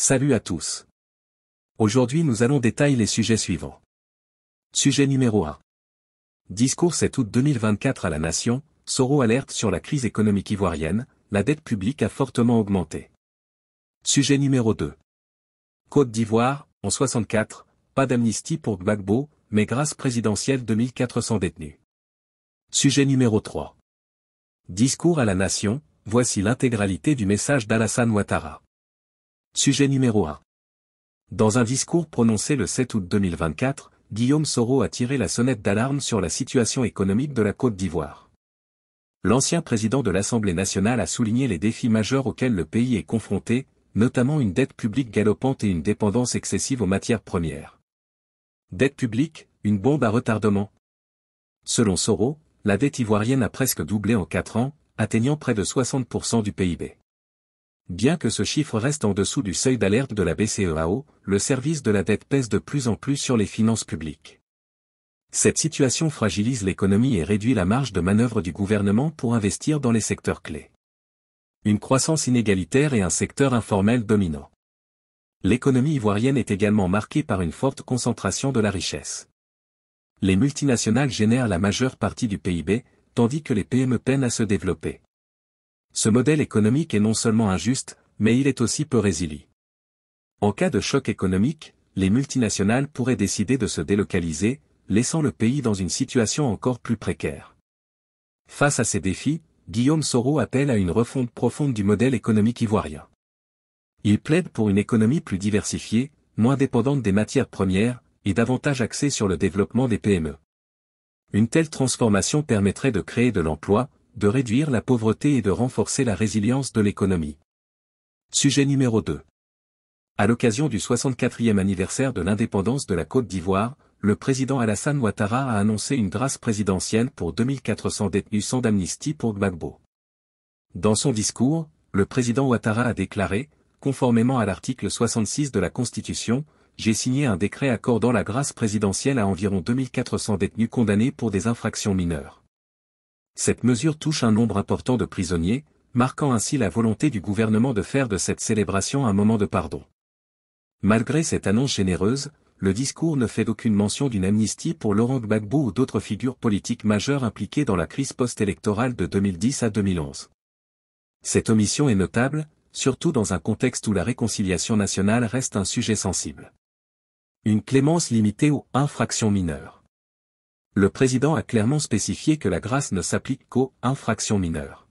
Salut à tous. Aujourd'hui nous allons détailler les sujets suivants. Sujet numéro 1. Discours 7 août 2024 à la Nation, Soro alerte sur la crise économique ivoirienne, la dette publique a fortement augmenté. Sujet numéro 2. Côte d'Ivoire, en 64, pas d'amnistie pour Gbagbo, mais grâce présidentielle 2400 détenus. Sujet numéro 3. Discours à la Nation, voici l'intégralité du message d'Alassane Ouattara. Sujet numéro 1. Dans un discours prononcé le 7 août 2024, Guillaume Soro a tiré la sonnette d'alarme sur la situation économique de la Côte d'Ivoire. L'ancien président de l'Assemblée nationale a souligné les défis majeurs auxquels le pays est confronté, notamment une dette publique galopante et une dépendance excessive aux matières premières. Dette publique, une bombe à retardement Selon Soro, la dette ivoirienne a presque doublé en 4 ans, atteignant près de 60% du PIB. Bien que ce chiffre reste en dessous du seuil d'alerte de la BCEAO, le service de la dette pèse de plus en plus sur les finances publiques. Cette situation fragilise l'économie et réduit la marge de manœuvre du gouvernement pour investir dans les secteurs clés. Une croissance inégalitaire et un secteur informel dominant. L'économie ivoirienne est également marquée par une forte concentration de la richesse. Les multinationales génèrent la majeure partie du PIB, tandis que les PME peinent à se développer. Ce modèle économique est non seulement injuste, mais il est aussi peu résilient. En cas de choc économique, les multinationales pourraient décider de se délocaliser, laissant le pays dans une situation encore plus précaire. Face à ces défis, Guillaume Soro appelle à une refonte profonde du modèle économique ivoirien. Il plaide pour une économie plus diversifiée, moins dépendante des matières premières, et davantage axée sur le développement des PME. Une telle transformation permettrait de créer de l'emploi, de réduire la pauvreté et de renforcer la résilience de l'économie. Sujet numéro 2. À l'occasion du 64e anniversaire de l'indépendance de la Côte d'Ivoire, le président Alassane Ouattara a annoncé une grâce présidentielle pour 2400 détenus sans d'amnistie pour Gbagbo. Dans son discours, le président Ouattara a déclaré, conformément à l'article 66 de la Constitution, j'ai signé un décret accordant la grâce présidentielle à environ 2400 détenus condamnés pour des infractions mineures cette mesure touche un nombre important de prisonniers, marquant ainsi la volonté du gouvernement de faire de cette célébration un moment de pardon. Malgré cette annonce généreuse, le discours ne fait aucune mention d'une amnistie pour Laurent Gbagbo ou d'autres figures politiques majeures impliquées dans la crise post-électorale de 2010 à 2011. Cette omission est notable, surtout dans un contexte où la réconciliation nationale reste un sujet sensible. Une clémence limitée aux infractions mineures le président a clairement spécifié que la grâce ne s'applique qu'aux infractions mineures.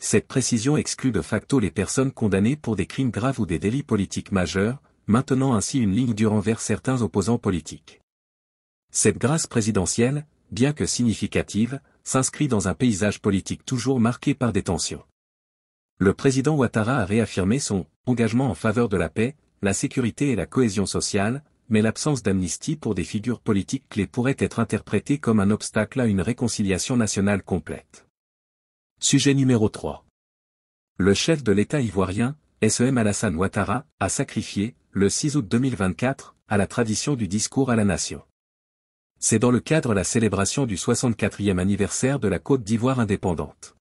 Cette précision exclut de facto les personnes condamnées pour des crimes graves ou des délits politiques majeurs, maintenant ainsi une ligne dure envers certains opposants politiques. Cette grâce présidentielle, bien que significative, s'inscrit dans un paysage politique toujours marqué par des tensions. Le président Ouattara a réaffirmé son engagement en faveur de la paix, la sécurité et la cohésion sociale, mais l'absence d'amnistie pour des figures politiques clés pourrait être interprétée comme un obstacle à une réconciliation nationale complète. Sujet numéro 3. Le chef de l'État ivoirien, SEM Alassane Ouattara, a sacrifié, le 6 août 2024, à la tradition du discours à la nation. C'est dans le cadre la célébration du 64e anniversaire de la Côte d'Ivoire indépendante.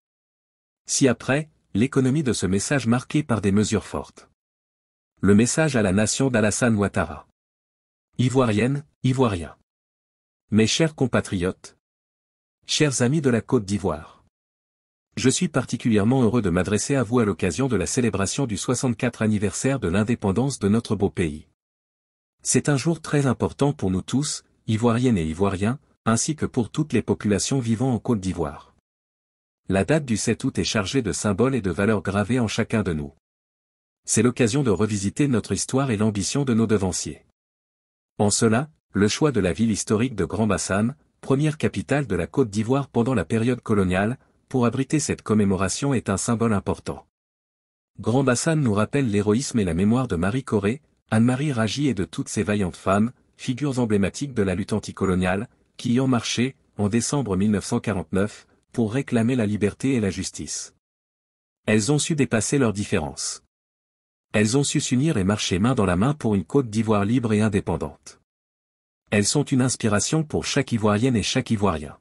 Si après, l'économie de ce message marqué par des mesures fortes. Le message à la nation d'Alassane Ouattara. Ivoiriennes, Ivoiriens. Mes chers compatriotes. Chers amis de la Côte d'Ivoire. Je suis particulièrement heureux de m'adresser à vous à l'occasion de la célébration du 64 anniversaire de l'indépendance de notre beau pays. C'est un jour très important pour nous tous, Ivoiriennes et Ivoiriens, ainsi que pour toutes les populations vivant en Côte d'Ivoire. La date du 7 août est chargée de symboles et de valeurs gravées en chacun de nous. C'est l'occasion de revisiter notre histoire et l'ambition de nos devanciers. En cela, le choix de la ville historique de Grand Bassam, première capitale de la Côte d'Ivoire pendant la période coloniale, pour abriter cette commémoration est un symbole important. Grand Bassam nous rappelle l'héroïsme et la mémoire de Marie Corée, Anne-Marie Ragy et de toutes ces vaillantes femmes, figures emblématiques de la lutte anticoloniale, qui y ont marché, en décembre 1949, pour réclamer la liberté et la justice. Elles ont su dépasser leurs différences. Elles ont su s'unir et marcher main dans la main pour une Côte d'Ivoire libre et indépendante. Elles sont une inspiration pour chaque Ivoirienne et chaque Ivoirien.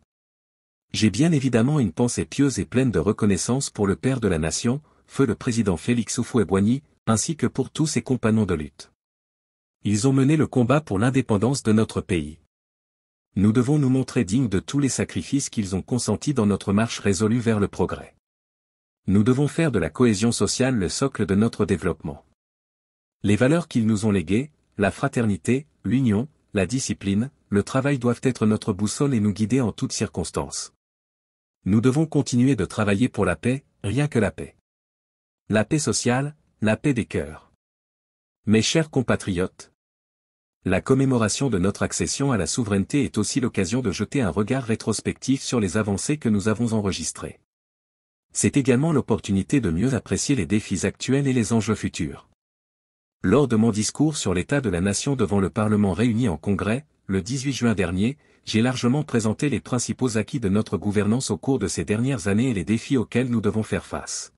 J'ai bien évidemment une pensée pieuse et pleine de reconnaissance pour le père de la nation, feu le président Félix Houphouët-Boigny, ainsi que pour tous ses compagnons de lutte. Ils ont mené le combat pour l'indépendance de notre pays. Nous devons nous montrer dignes de tous les sacrifices qu'ils ont consentis dans notre marche résolue vers le progrès nous devons faire de la cohésion sociale le socle de notre développement. Les valeurs qu'ils nous ont léguées, la fraternité, l'union, la discipline, le travail doivent être notre boussole et nous guider en toutes circonstances. Nous devons continuer de travailler pour la paix, rien que la paix. La paix sociale, la paix des cœurs. Mes chers compatriotes, la commémoration de notre accession à la souveraineté est aussi l'occasion de jeter un regard rétrospectif sur les avancées que nous avons enregistrées c'est également l'opportunité de mieux apprécier les défis actuels et les enjeux futurs. Lors de mon discours sur l'état de la nation devant le Parlement réuni en Congrès, le 18 juin dernier, j'ai largement présenté les principaux acquis de notre gouvernance au cours de ces dernières années et les défis auxquels nous devons faire face.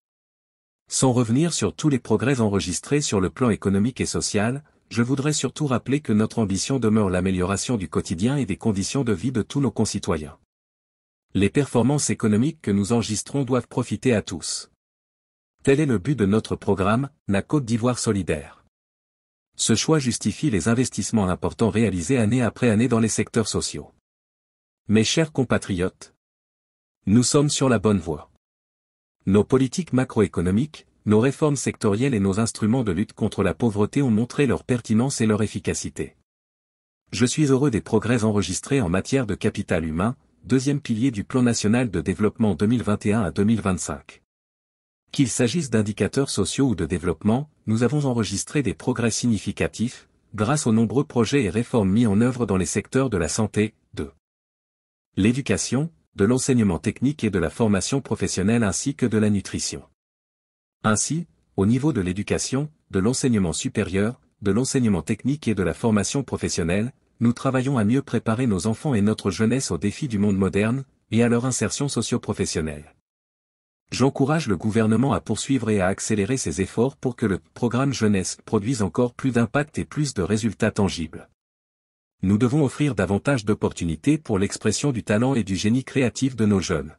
Sans revenir sur tous les progrès enregistrés sur le plan économique et social, je voudrais surtout rappeler que notre ambition demeure l'amélioration du quotidien et des conditions de vie de tous nos concitoyens les performances économiques que nous enregistrons doivent profiter à tous. Tel est le but de notre programme, la Côte d'Ivoire solidaire. Ce choix justifie les investissements importants réalisés année après année dans les secteurs sociaux. Mes chers compatriotes, nous sommes sur la bonne voie. Nos politiques macroéconomiques, nos réformes sectorielles et nos instruments de lutte contre la pauvreté ont montré leur pertinence et leur efficacité. Je suis heureux des progrès enregistrés en matière de capital humain, deuxième pilier du Plan national de développement 2021 à 2025. Qu'il s'agisse d'indicateurs sociaux ou de développement, nous avons enregistré des progrès significatifs, grâce aux nombreux projets et réformes mis en œuvre dans les secteurs de la santé, de l'éducation, de l'enseignement technique et de la formation professionnelle ainsi que de la nutrition. Ainsi, au niveau de l'éducation, de l'enseignement supérieur, de l'enseignement technique et de la formation professionnelle, nous travaillons à mieux préparer nos enfants et notre jeunesse aux défis du monde moderne, et à leur insertion socio-professionnelle. J'encourage le gouvernement à poursuivre et à accélérer ses efforts pour que le programme jeunesse produise encore plus d'impact et plus de résultats tangibles. Nous devons offrir davantage d'opportunités pour l'expression du talent et du génie créatif de nos jeunes.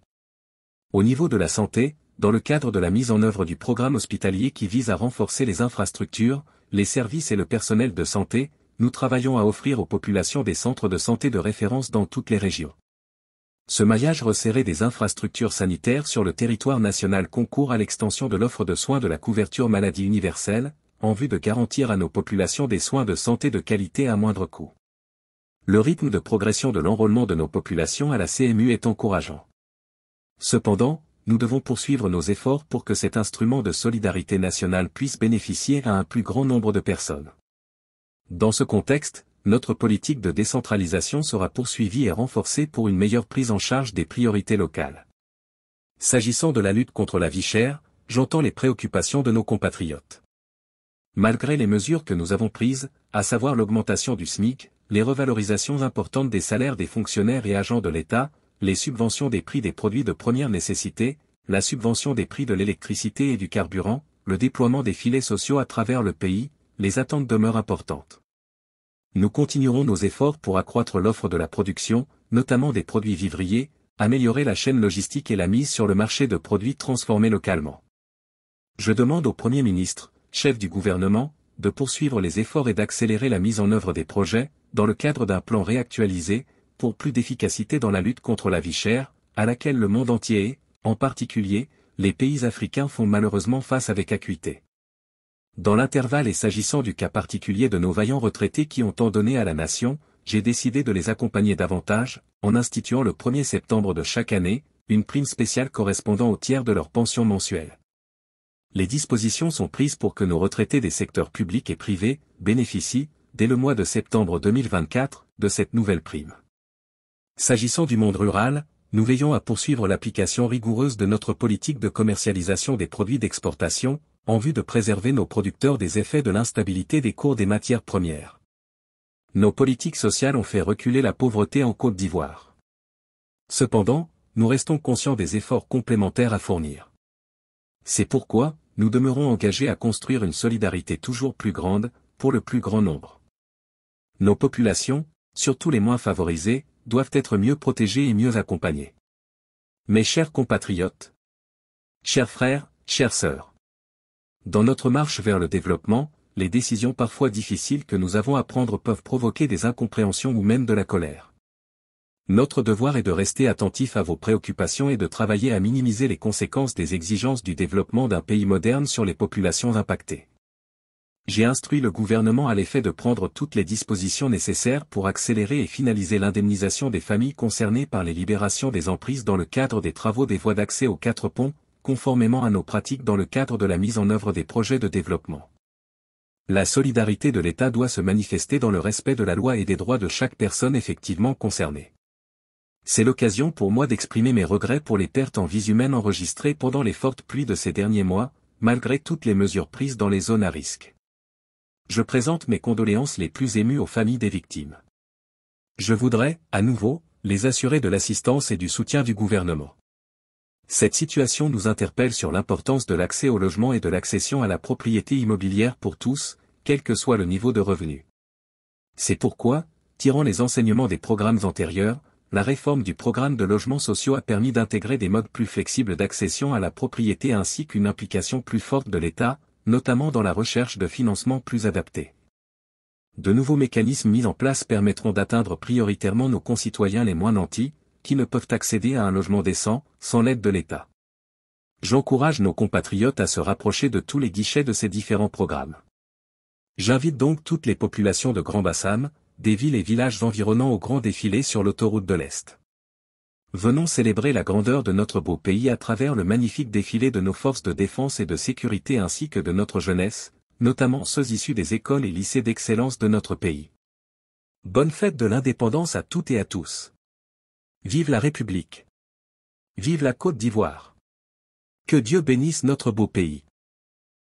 Au niveau de la santé, dans le cadre de la mise en œuvre du programme hospitalier qui vise à renforcer les infrastructures, les services et le personnel de santé, nous travaillons à offrir aux populations des centres de santé de référence dans toutes les régions. Ce maillage resserré des infrastructures sanitaires sur le territoire national concourt à l'extension de l'offre de soins de la couverture maladie universelle, en vue de garantir à nos populations des soins de santé de qualité à moindre coût. Le rythme de progression de l'enrôlement de nos populations à la CMU est encourageant. Cependant, nous devons poursuivre nos efforts pour que cet instrument de solidarité nationale puisse bénéficier à un plus grand nombre de personnes. Dans ce contexte, notre politique de décentralisation sera poursuivie et renforcée pour une meilleure prise en charge des priorités locales. S'agissant de la lutte contre la vie chère, j'entends les préoccupations de nos compatriotes. Malgré les mesures que nous avons prises, à savoir l'augmentation du SMIC, les revalorisations importantes des salaires des fonctionnaires et agents de l'État, les subventions des prix des produits de première nécessité, la subvention des prix de l'électricité et du carburant, le déploiement des filets sociaux à travers le pays, les attentes demeurent importantes. Nous continuerons nos efforts pour accroître l'offre de la production, notamment des produits vivriers, améliorer la chaîne logistique et la mise sur le marché de produits transformés localement. Je demande au Premier ministre, chef du gouvernement, de poursuivre les efforts et d'accélérer la mise en œuvre des projets, dans le cadre d'un plan réactualisé, pour plus d'efficacité dans la lutte contre la vie chère, à laquelle le monde entier et, en particulier, les pays africains font malheureusement face avec acuité. Dans l'intervalle et s'agissant du cas particulier de nos vaillants retraités qui ont tant donné à la nation, j'ai décidé de les accompagner davantage, en instituant le 1er septembre de chaque année, une prime spéciale correspondant au tiers de leur pension mensuelle. Les dispositions sont prises pour que nos retraités des secteurs publics et privés bénéficient, dès le mois de septembre 2024, de cette nouvelle prime. S'agissant du monde rural, nous veillons à poursuivre l'application rigoureuse de notre politique de commercialisation des produits d'exportation, en vue de préserver nos producteurs des effets de l'instabilité des cours des matières premières. Nos politiques sociales ont fait reculer la pauvreté en Côte d'Ivoire. Cependant, nous restons conscients des efforts complémentaires à fournir. C'est pourquoi, nous demeurons engagés à construire une solidarité toujours plus grande, pour le plus grand nombre. Nos populations, surtout les moins favorisées, doivent être mieux protégés et mieux accompagnés. Mes chers compatriotes, chers frères, chères sœurs, dans notre marche vers le développement, les décisions parfois difficiles que nous avons à prendre peuvent provoquer des incompréhensions ou même de la colère. Notre devoir est de rester attentif à vos préoccupations et de travailler à minimiser les conséquences des exigences du développement d'un pays moderne sur les populations impactées j'ai instruit le gouvernement à l'effet de prendre toutes les dispositions nécessaires pour accélérer et finaliser l'indemnisation des familles concernées par les libérations des emprises dans le cadre des travaux des voies d'accès aux quatre ponts, conformément à nos pratiques dans le cadre de la mise en œuvre des projets de développement. La solidarité de l'État doit se manifester dans le respect de la loi et des droits de chaque personne effectivement concernée. C'est l'occasion pour moi d'exprimer mes regrets pour les pertes en vies humaines enregistrées pendant les fortes pluies de ces derniers mois, malgré toutes les mesures prises dans les zones à risque je présente mes condoléances les plus émues aux familles des victimes. Je voudrais, à nouveau, les assurer de l'assistance et du soutien du gouvernement. Cette situation nous interpelle sur l'importance de l'accès au logement et de l'accession à la propriété immobilière pour tous, quel que soit le niveau de revenu. C'est pourquoi, tirant les enseignements des programmes antérieurs, la réforme du programme de logements sociaux a permis d'intégrer des modes plus flexibles d'accession à la propriété ainsi qu'une implication plus forte de l'État, notamment dans la recherche de financements plus adaptés. De nouveaux mécanismes mis en place permettront d'atteindre prioritairement nos concitoyens les moins nantis, qui ne peuvent accéder à un logement décent, sans l'aide de l'État. J'encourage nos compatriotes à se rapprocher de tous les guichets de ces différents programmes. J'invite donc toutes les populations de Grand Bassam, des villes et villages environnants au grand défilé sur l'autoroute de l'Est. Venons célébrer la grandeur de notre beau pays à travers le magnifique défilé de nos forces de défense et de sécurité ainsi que de notre jeunesse, notamment ceux issus des écoles et lycées d'excellence de notre pays. Bonne fête de l'indépendance à toutes et à tous. Vive la République. Vive la Côte d'Ivoire. Que Dieu bénisse notre beau pays.